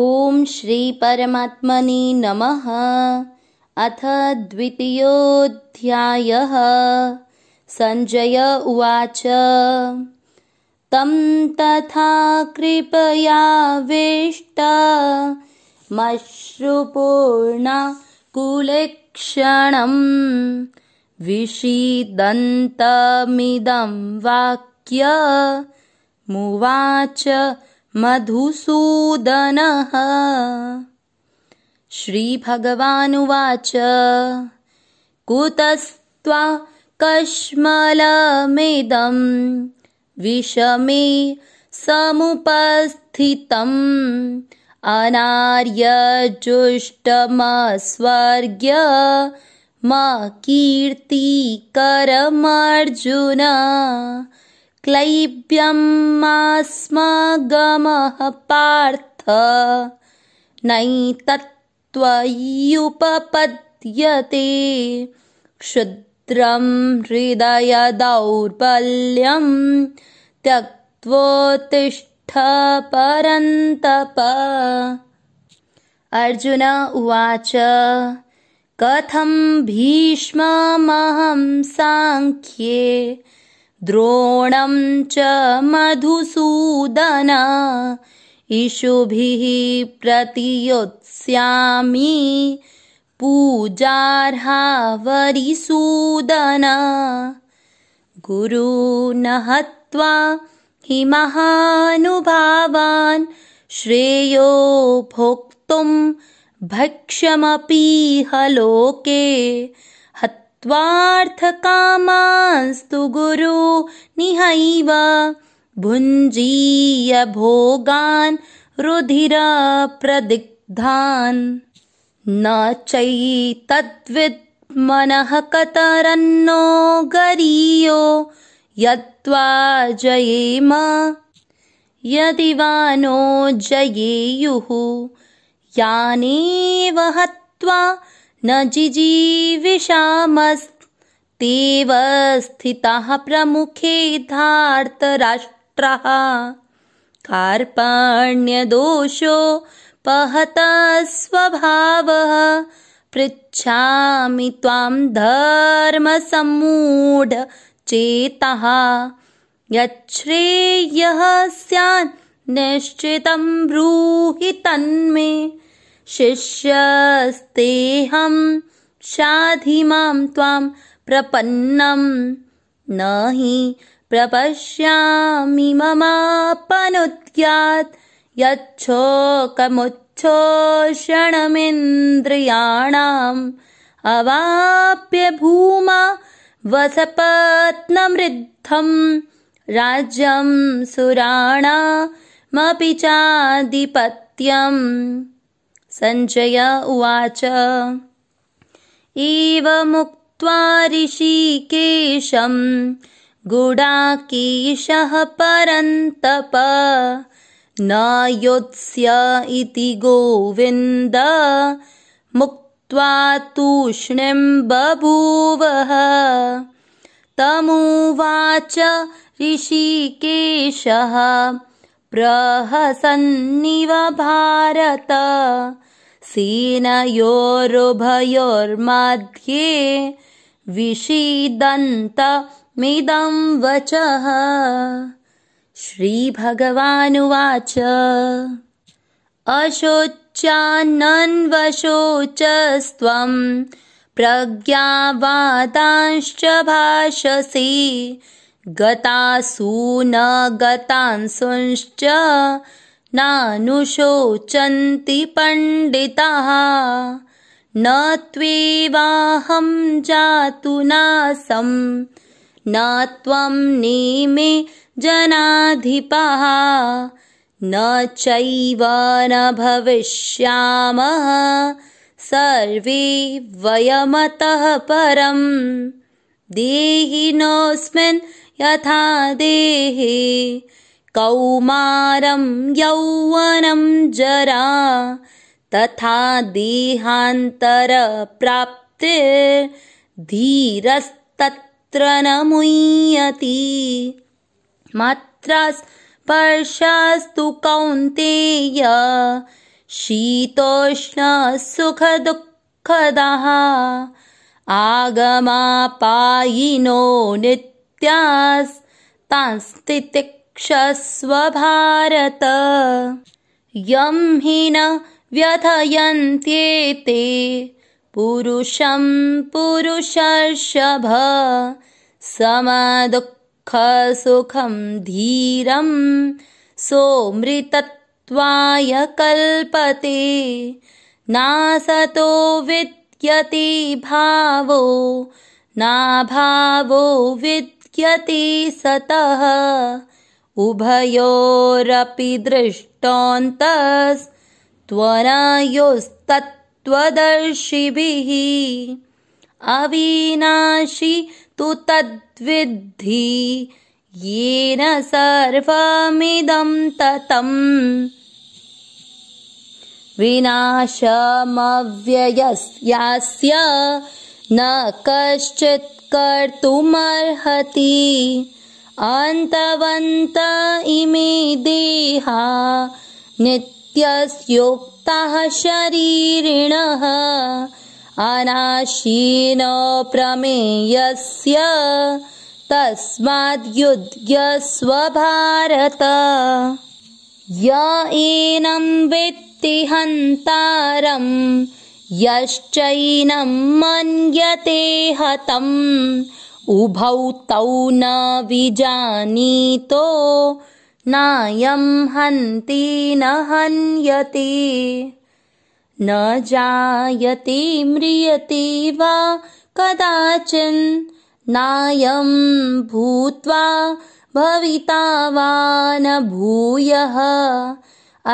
ॐ श्रीपरमात्मने नमः अथ द्वितीयोऽध्यायः सञ्जय उवाच तं तथा कृपया वेष्ट मश्रुपूर्णा कुलेक्षणम् विषीदन्तमिदं वाक्य मुवाच मधुसूदनः श्रीभगवानुवाच कुतस्त्वा कस्मलमिदम् विषमे समुपस्थितम् अनार्यजुष्टमस्वर्ग्य मा कीर्ति करमार्जुना क्लैब्यम् मास्म गमः पार्थ नैतत्त्वय्युपपद्यते क्षुद्रं हृदय दौर्बल्यम् परन्तप अर्जुन उवाच कथं भीष्ममहं साङ्ख्ये द्रोणं च मधुसूदन इषुभिः प्रतियोत्स्यामि पूजार्हावरिसूदन गुरुनहत्वा हि महानुभावान् श्रेयो भोक्तुम् भक्ष्यमपीह लोके त्वार्थकामास्तु गुरु निहैव भुञ्जीय भोगान् रुधिरप्रदिग्धान् न नाचै कतरन्नो गरीयो यत्त्वा जयेम यदि वा नो जयेयुः यानेव हत्वा न जिजीविषामस्तेव स्थितः प्रमुखे धार्तराष्ट्रः कार्पाण्यदोषो पहतः स्वभावः पृच्छामि त्वां धर्मसम्मूढ चेतः यच्छ्रेयः निश्चितं ब्रूहि तन्मे शिष्यस्तेऽहं शाधि माम् त्वाम् प्रपन्नं न हि प्रपश्यामि ममापनुत्यात् यच्छोकमुच्छोषणमिन्द्रियाणाम् अवाप्य भूमा वसपत्नमृद्धं राज्यं सुराणामपि चाधिपत्यम् सञ्जय उवाच एवमुक्त्वा ऋषिकेशम् गुडाकीशः परन्तप न योत्स्य इति गोविन्द मुक्त्वा तूष्णिम् बभूवः तमुवाच ऋषिकेशः प्रहसन्निव भारत सेनयोरुभयोर्मध्ये विषीदन्तमिदं वचः श्रीभगवानुवाच अशोच्यानन्वशोचस्त्वं प्रज्ञावादांश्च भाषसि गतासू न गतांसुंश्च नानुशोचन्ति पण्डिताः न जातु नासं न त्वं नेमे जनाधिपः न चैव न भविष्यामः सर्वे वयमतः परम् देहि नोऽस्मिन् यथा देहि कौमारं यौवनं जरा तथा देहान्तरप्राप्ति धीरस्तत्र न मुयति मात्रास्पर्शास्तु कौन्तेय शीतोष्णसुखदुःखदः आगमापायिनो नित्यास्तास्तितिक् क्षस्वभारत यं हि न व्यथयन्त्येते पुरुषं पुरुषर्षभ समदुःखसुखं धीरं सोमृतत्वाय कल्पते नासतो विद्यति भावो नाभावो विद्यति सतः उभयोरपि दृष्टान्तस्त्वनयोस्तत्त्वदर्शिभिः अविनाशि तु तद्विद्धि येन सर्वमिदं ततम् विनाशमव्ययस्यास्य न कश्चित्कर्तुमर्हति अन्तवन्त इमे देहा नित्यस्योक्तः शरीरिणः अनाशीन प्रमेयस्य तस्माद्युध्यस्वभारत य एनम् वित्ति हन्तारम् यश्चैनम् मन्यते हतम् उभौ तौ न विजानीतो नायं हन्ति न हन्यते न जायते म्रियते वा कदाचिन् नायं भूत्वा भविता वा न भूयः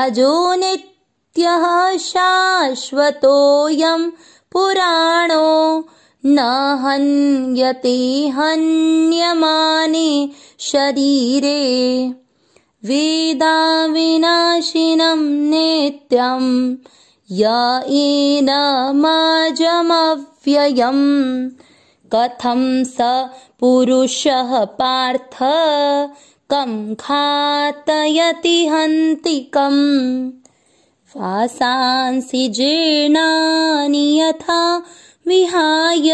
अजो नित्यः शाश्वतोऽयं पुराणो न हन्यते हन्यमाने शरीरे विनाशिनम् नित्यम् येन माजमव्ययम् कथम् स पुरुषः पार्थ कम् खातयति हन्तिकम् वासांसि जीर्णानि यथा विहाय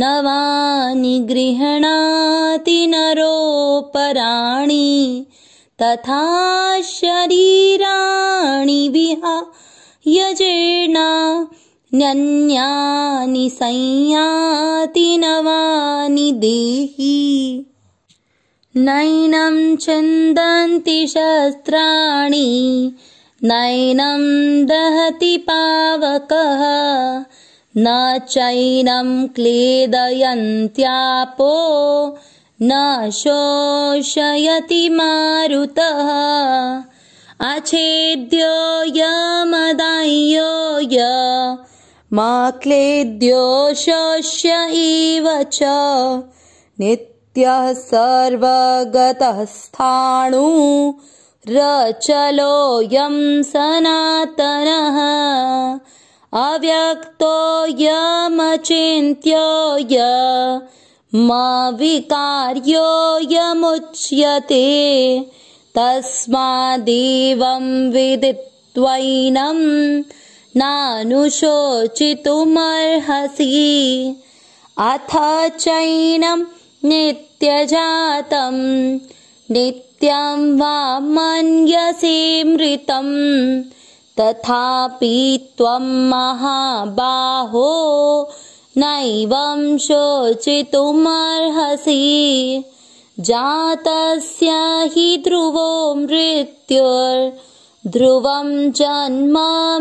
नवानि गृह्णाति नरोपराणि तथा शरीराणि विहा न्यन्यानि सैयाति नवानि देहि नैनम् छन्दन्ति शस्त्राणि नैनम् दहति पावकः न चैनम् क्लेदयन्त्यापो न शोषयति मारुतः य मा क्लेद्यो इव च नित्यः सर्वगतः स्थाणु सनातनः अव्यक्तोऽयमचिन्त्यय मा विकार्योऽयमुच्यते तस्मादेवं विदित्वैनम् नानुशोचितुमर्हसि अथ चैनम् नित्यजातम् नित्यम् वा मृतम् तथापि त्वं महाबाहो नैवं शोचितुमर्हसि जातस्य हि ध्रुवो मृत्युर्ध्रुवं जन्म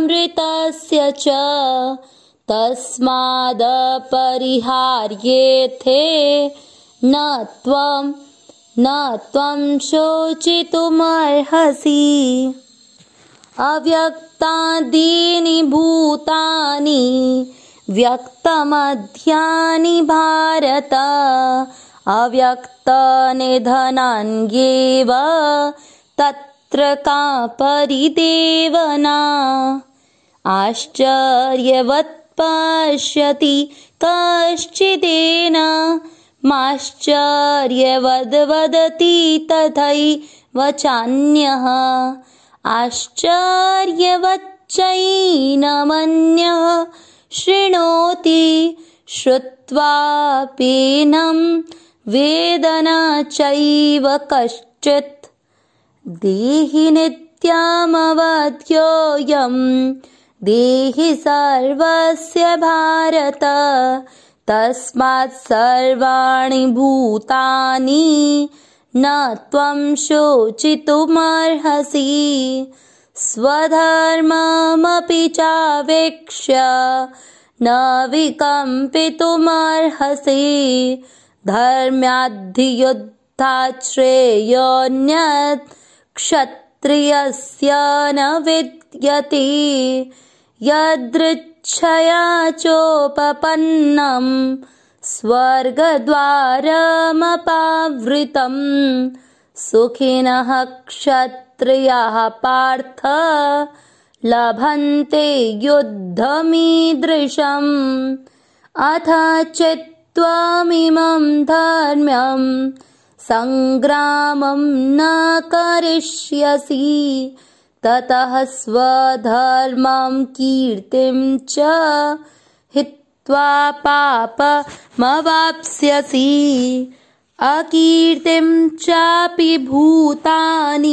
मृतस्य च तस्मादपरिहार्ये थे न त्वं न त्वं शोचितुमर्हसि अव्यक्तादीनि भूतानि व्यक्तमध्यानि भारत अव्यक्तनिधनान्येव तत्र का परिदेवना आश्चर्यवत् पश्यति कश्चिदेन माश्चर्यवद् वदति वचान्यः आश्चर्यवच्चैनमन्यः शृणोति श्रुत्वापीनं वेदना चैव कश्चित् देहि देहि सर्वस्य भारत तस्मात् सर्वाणि भूतानि न त्वं शोचितुमर्हसि स्वधर्ममपि चावेक्ष्य न विकम्पितुमर्हसि धर्म्याद्धि युद्धाश्रेयोऽन्यत् क्षत्रियस्य न विद्यते यदृच्छया चोपपन्नम् स्वर्गद्वारमपावृतम् सुखिनः क्षत्रियः पार्थ लभन्ते युद्धमीदृशम् अथ चित्त्वमिमम् धर्म्यम् सङ्ग्रामम् न करिष्यसि ततः स्वधर्मम् कीर्तिम् त्वा पापमवाप्स्यसि अकीर्तिं चापि भूतानि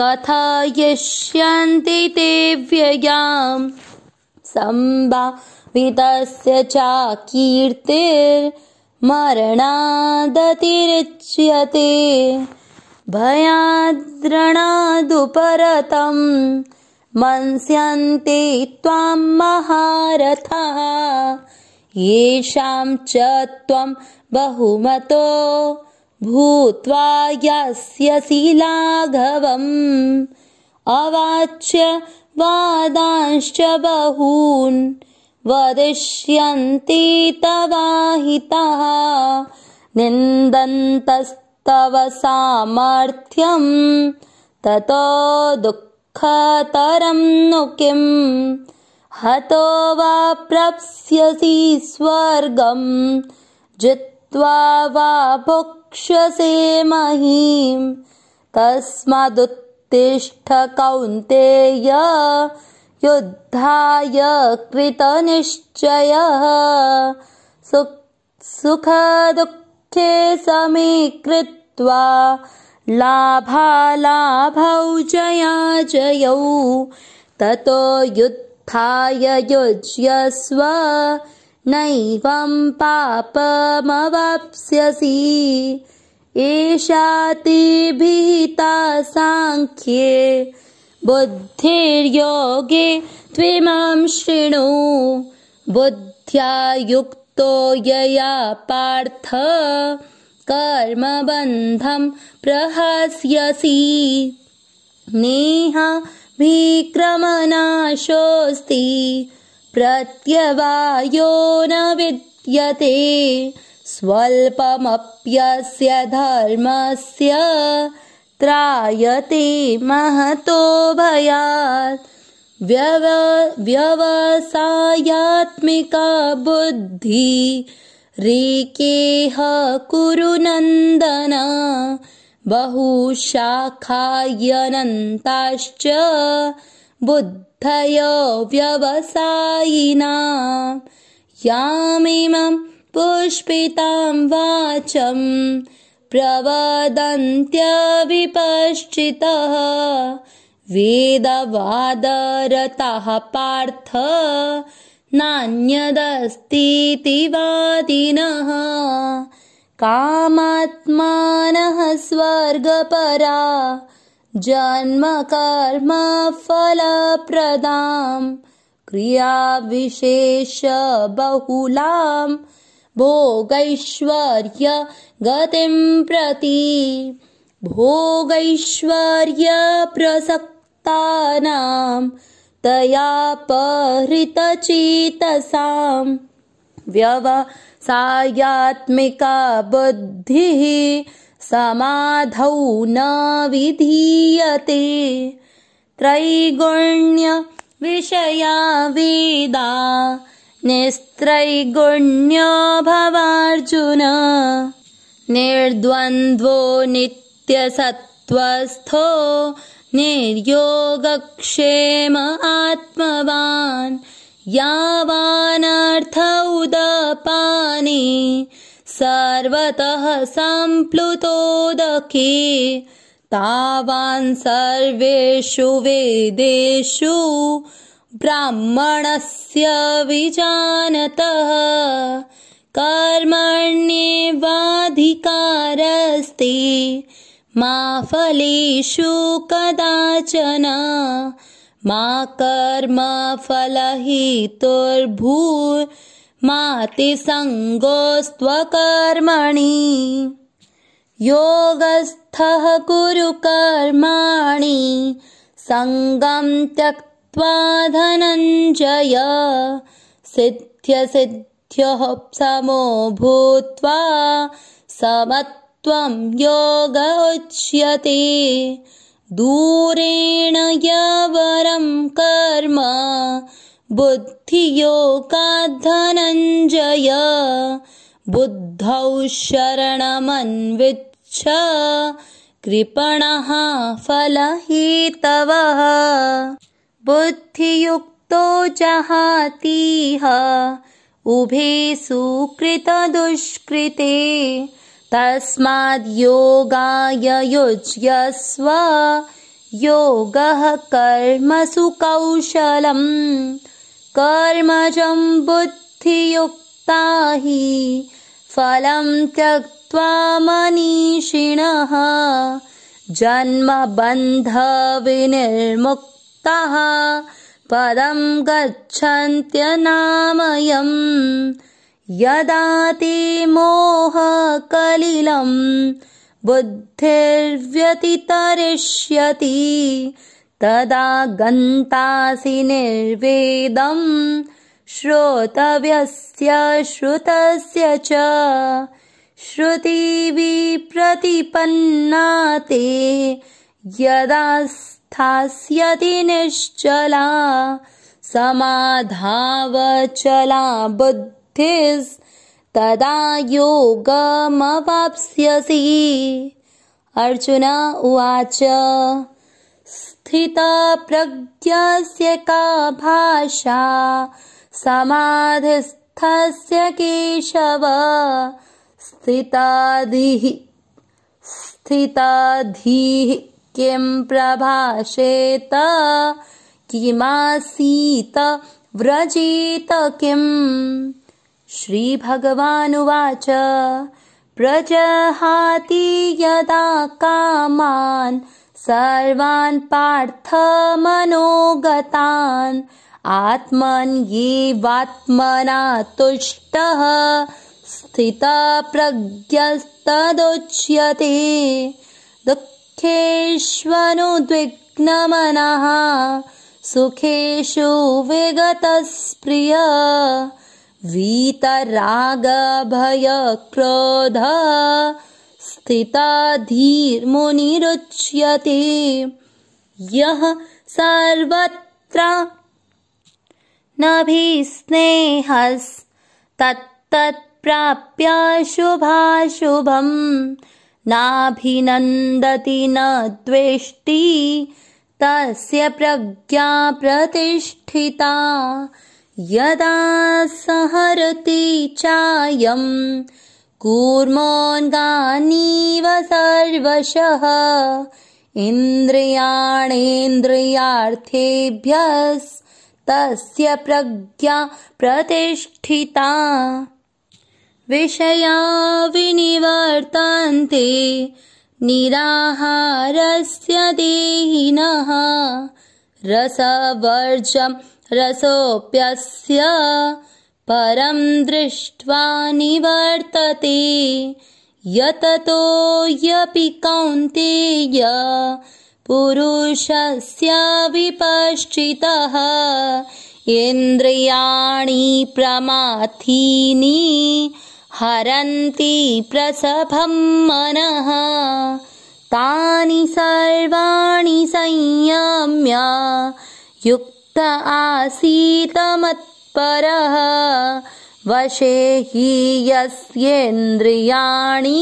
कथयिष्यन्ति ते व्ययाम् संबावितस्य चाकीर्तिर्मरणादतिरिच्यते भयाद्रणादुपरतम् मंस्यन्ति त्वां महारथः येषां च त्वं बहुमतो भूत्वा यस्य शिलाघवम् अवाच्य वादांश्च बहून् वदिष्यन्ति तवाहितः निन्दन्तस्तव सामर्थ्यम् ततो दुःख खतरम् नु किम् हतो वा प्राप्स्यसि स्वर्गम् जित्वा वा भुक्षसे महीम् तस्मादुत्तिष्ठ कौन्तेय युद्धाय कृतनिश्चयः सुखदुःखे समीकृत्वा लाभालाभौ जया जयौ ततो युद्धाय युज्यस्व नैवम् पापमवाप्स्यसि एषा तिभिता साङ्ख्ये बुद्धिर्योगे त्वमाम् शृणु युक्तो यया पार्थ कर्मबन्धं प्रहस्यसि नेह विक्रमनाशोऽस्ति प्रत्यवायो न विद्यते स्वल्पमप्यस्य धर्मस्य त्रायते महतो भयात् व्यव व्यवसायात्मिका बुद्धिः रेकेह कुरुनन्दना बहुशाखायनन्ताश्च बुद्धयव्यवसायिना यामिमम् पुष्पिताम् वाचम् प्रवदन्त्य वेदवादरतः पार्थ नान्यदस्तीति वादिनः कामात्मानः स्वर्गपरा जन्म कर्म फलप्रदाम् क्रियाविशेषबहुलाम् भोगैश्वर्य गतिम् प्रति भोगैश्वर्यप्रसक्तानाम् तया व्यवसायात्मिका बुद्धिः समाधौ न विधीयते त्रैगुण्य विषया विदा निस्त्रैगुण्य भवार्जुन निर्द्वन्द्वो नित्यसत्त्वस्थो निर्योगक्षेम आत्मवान् यावानर्थ उदपानि सर्वतः सम्प्लुतोदकी तावान् सर्वेषु वेदेषु ब्राह्मणस्य विजानतः कर्मण्येवाधिकारस्ति मा फलेषु कदाचन मा कर्म माति योगस्थः कुरु कर्माणि सङ्गं त्यक्त्वा धनञ्जय सिद्ध्यसिद्ध्यः समो भूत्वा समत् त्वं योग उच्यते दूरेण यावरं कर्म बुद्धियोगाद्धनञ्जय बुद्धौ शरणमन्विच्छ कृपणः फलहीतवः बुद्धियुक्तो जहातीह उभे सुकृतदुष्कृते तस्माद् योगाय युज्यस्व योगः कर्मसु कौशलम् कर्मजम् बुद्धियुक्ता हि फलम् त्यक्त्वा मनीषिणः जन्मबन्धविनिर्मुक्तः पदम् गच्छन्त्यनामयम् यदा ते मोहकलिलम् बुद्धिर्व्यतितरिष्यति तदा गन्तासि निर्वेदम् श्रोतव्यस्य श्रुतस्य च श्रुतिवि यदास्थास्यति यदा स्थास्यति निश्चला समाधावचला बुद्ध तदा योगमवाप्स्यसि अर्जुन उवाच स्थितप्रज्ञस्य का भाषा समाधिस्थस्य केशव स्थिताधिः स्थिताधीः किम् प्रभाषेत किमासीत व्रजीत किम् श्रीभगवानुवाच प्रजहाति यदा कामान् सर्वान् पार्थ मनोगतान् आत्मन् ये वात्मना तुष्टः स्थितप्रज्ञस्तदुच्यते दुःखेष्वनुद्विग्नमनः सुखेषु विगतः वीतरागभयक्रोध स्थिताधीर्मुनिरुच्यते यः सर्वत्र नभिस्नेहस् प्राप्य शुभाशुभम् नाभिनन्दति न द्वेष्टि तस्य प्रज्ञा प्रतिष्ठिता यदा सहरति चायम् कूर्मोऽङ्गानीव सर्वशः इन्द्रियाणेन्द्रियार्थेभ्यस्तस्य प्रज्ञा प्रतिष्ठिता विषया विनिवर्तन्ते निराहारस्य देहिनः रसवर्जम् रसोऽप्यस्य परं दृष्ट्वा निवर्तते यततोऽपि कौन्तेय विपश्चितः इन्द्रियाणि प्रमाथीनि हरन्ति प्रसभं मनः तानि सर्वाणि संयम्य त आसीतमत्परः वशे हि यस्येन्द्रियाणि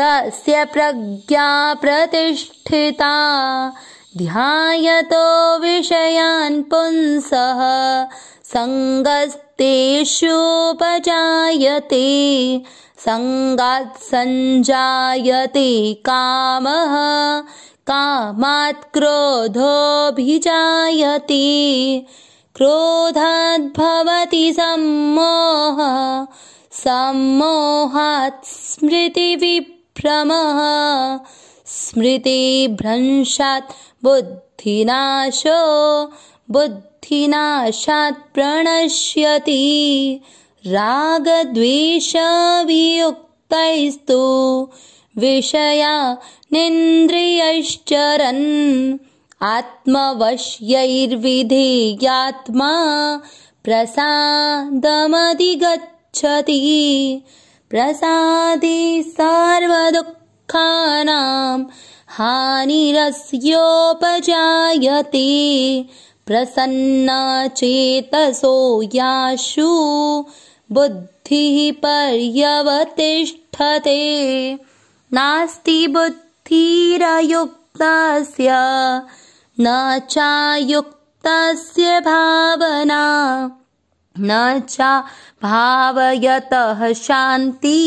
तस्य प्रज्ञा प्रतिष्ठिता ध्यायतो विषयान् पुंसः सङ्गस्तेष्वोपजायते सङ्गात् सञ्जायते कामः कामात् क्रोधोऽभिजायति क्रोधाद्भवति सम्मोह सम्मोहात् स्मृतिविभ्रमः स्मृतिभ्रंशात् बुद्धिनाशो बुद्धिनाशात् प्रणश्यति रागद्वेषवियुक्तैस्तु विषया निन्द्रियश्चरन् आत्मवश्यैर्विधेयात्मा प्रसादमधिगच्छति प्रसादे सार्वदुःखानाम् हानिरस्योपजायते प्रसन्ना चेतसो याशु बुद्धिः पर्यवतिष्ठते नास्ति बुद्धिरयुक्तस्य न चायुक्तस्य भावना न च भावयतः शान्ति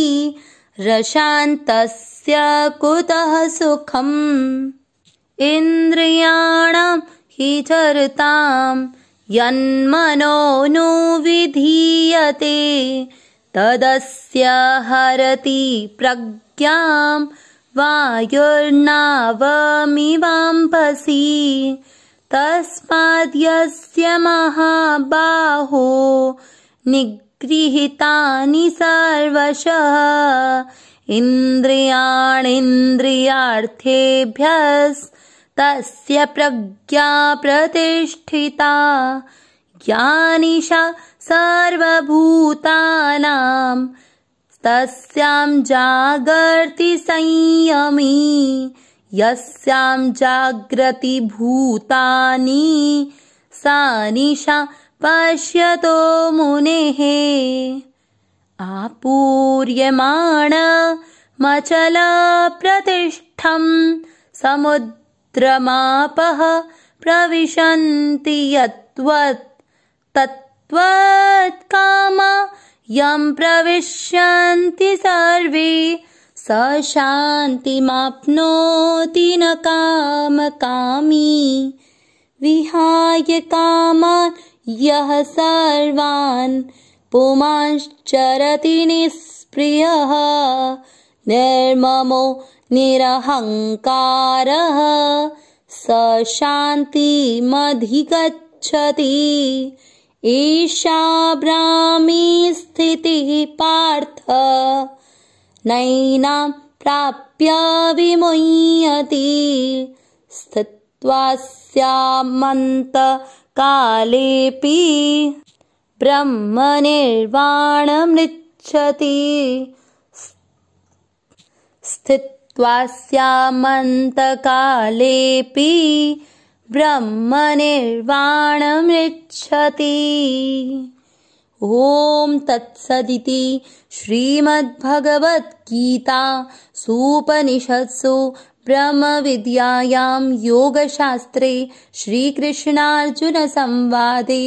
रशान्तस्य कुतः सुखम् इन्द्रियाणाम् हि चर्ताम् यन्मनो नु विधीयते तदस्य हरति प्रज्ञ वाक्याम् वायुर्नावमि वाम्पसी तस्माद्यस्य महाबाहो निगृहीतानि सर्वशः इन्द्रियाणिन्द्रियार्थेभ्यस्तस्य प्रज्ञा प्रतिष्ठिता यानि सर्वभूतानाम् तस्यां जागर्ति संयमी जाग्रति भूतानि सा निशा पश्यतो मुनेः आपूर्यमाणमचलप्रतिष्ठम् समुद्रमापः प्रविशन्ति यत् काम यम् प्रविशन्ति सर्वे स शान्तिमाप्नोति न कामकामी विहाय कामान् यः सर्वान् पुमांश्चरति निःस्प्रियः निर्ममो निरहङ्कारः शान्तिमधिगच्छति ईशा ब्राह्मी स्थितिः पार्थ नैना प्राप्य विमुह्यति स्थित्वास्यामन्तकालेऽपि ब्रह्म निर्वाणमिच्छति स्थित्वास्यामन्तकालेऽपि ब्रह्म निर्वाण मृति ओम तत्सदिति श्रीमद्भगवद्गीता सूपनिषत्सु कृष्णार्जुन संवादे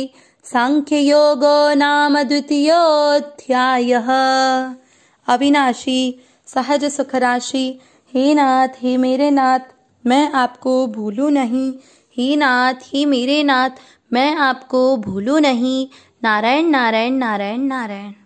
सांख्य योगो नाम द्वितीयोऽध्यायः अविनाशी सहज राशि हे नाथ हे मेरे नाथ मैं आपको भूलू नहीं ही नाथ ही मेरे नाथ मैं आपको भूलू नहीं नारायण नारायण नारायण नारायण